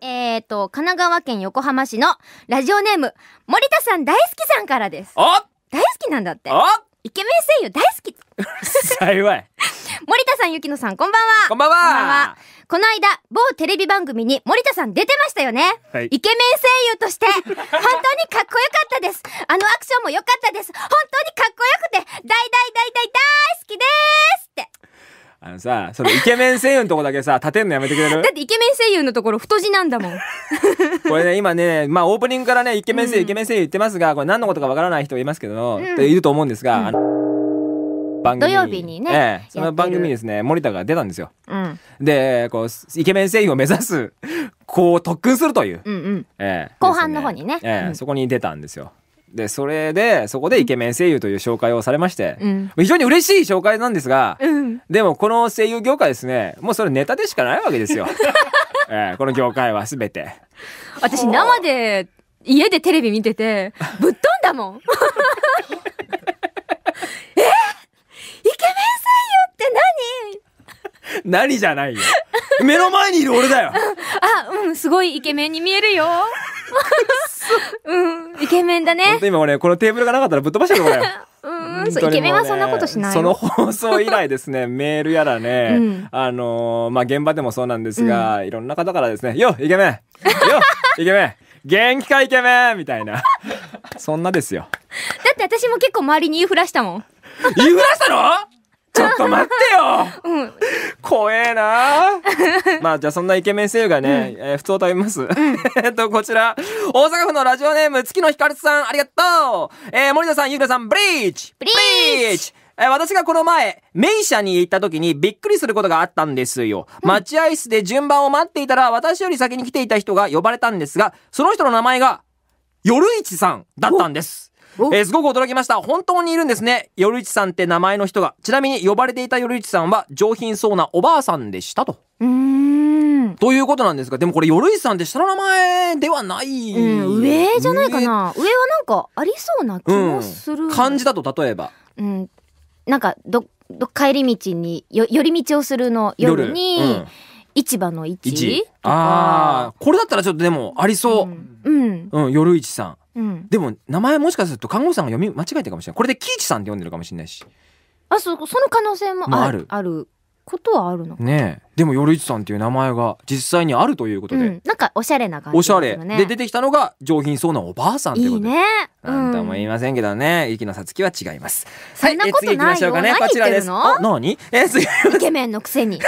えっ、ー、と、神奈川県横浜市のラジオネーム、森田さん大好きさんからです。大好きなんだって。イケメン声優大好き幸い。森田さん、ゆきのさん、こんばんは。こんばんは。こんばんは。この間、某テレビ番組に森田さん出てましたよね。はい、イケメン声優として、本当にかっこよかったです。あのアクションも良かったです。本当にかっこよくて、大大さそのイケメン声優のとこだけさ立てんのやめてくれる だってイケメン声優のところ太字なんだもん これね今ねまあオープニングからねイケメン声優、うん、イケメン声優言ってますがこれ何のことかわからない人いますけど、うん、いると思うんですが、番組土曜日にね、ええ、その番組ですね森田が出たんですよ、うん、でこうイケメン声優を目指すこう特訓するという、うんうんええ、後半の方にね、ええ、うん、そこに出たんですよでそれでそこでイケメン声優という紹介をされまして、うん、非常に嬉しい紹介なんですが、うん、でもこの声優業界ですね、もうそれネタでしかないわけですよ。えー、この業界は全て。私生で家でテレビ見てて、ぶっ飛んだもん。えイケメン声優って何何じゃないよ。目の前にいる俺だよ。あ、うん、すごいイケメンに見えるよ。うん、イケメンだね。今俺、このテーブルがなかったらぶっ飛ばしてるこれ。うんイケメンはそんなことしないその放送以来ですね、メールやらね、うん、あのー、まあ、現場でもそうなんですが、うん、いろんな方からですね、よイケメンよイケメン元気かイケメンみたいな。そんなですよ。だって私も結構周りに言いふらしたもん。言いふらしたのちょっと待ってよ、うん、怖えな まあじゃあそんなイケメン声優がね、うん、えー、普通を食べます、うん、えっとこちら大阪府のラジオネーム月のひかるさんありがとう、えー、森田さんゆうかさんブリーチブリーチえ私がこの前、名車に行った時にびっくりすることがあったんですよ。待合室で順番を待っていたら、私より先に来ていた人が呼ばれたんですが、その人の名前が、夜市さんだったんです。えー、すごく驚きました。本当にいるんですね。夜市さんって名前の人が。ちなみに呼ばれていた夜市さんは上品そうなおばあさんでしたと。うん。ということなんですが、でもこれ夜市さんって下の名前ではない。うん、上じゃないかな。上はなんかありそうな気もする、うん、漢字だと例えば。うん。なんかど、ど、帰り道に、よ、寄り道をするの夜に、夜うん市場の位置ああこれだったらちょっとでもありそう、うん、うん、うん、夜市さんでも名前もしかすると看護師さんが読み間違えてるかもしれないこれで喜一さんって呼んでるかもしれないしあそその可能性もあるあることはあるのねでも夜市さんっていう名前が実際にあるということで、うん、なんかおしゃれな感じ、ね、おしゃれで出てきたのが上品そうなおばあさんってこといいね、ん、なんとも言いませんけどね雪のさつきは違いますそんなことないよ、はい、え次行きましょうかねこちらです何何えー、次イケメンのくせに